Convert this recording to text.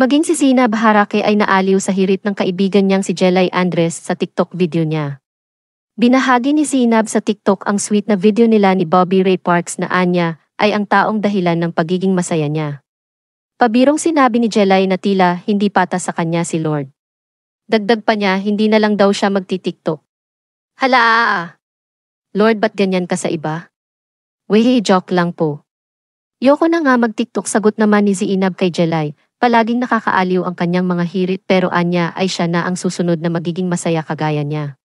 Maging si Sina Baharake ay naaliw sa hirit ng kaibigan niyang si Jelay Andres sa TikTok video niya. Binahagi ni Sinab sa TikTok ang sweet na video nila ni Bobby Ray Parks na Anya ay ang taong dahilan ng pagiging masaya niya. Pabirong sinabi ni Jelay na tila hindi pata sa kanya si Lord. Dagdag pa niya hindi na lang daw siya magtitiktok. Hala! Ah, ah. Lord ba't ganyan ka sa iba? Wehe joke lang po. Yoko na nga magtiktok sagot naman ni Zinab kay Jelay Palaging nakakaaliw ang kanyang mga hirit pero anya ay siya na ang susunod na magiging masaya kagaya niya.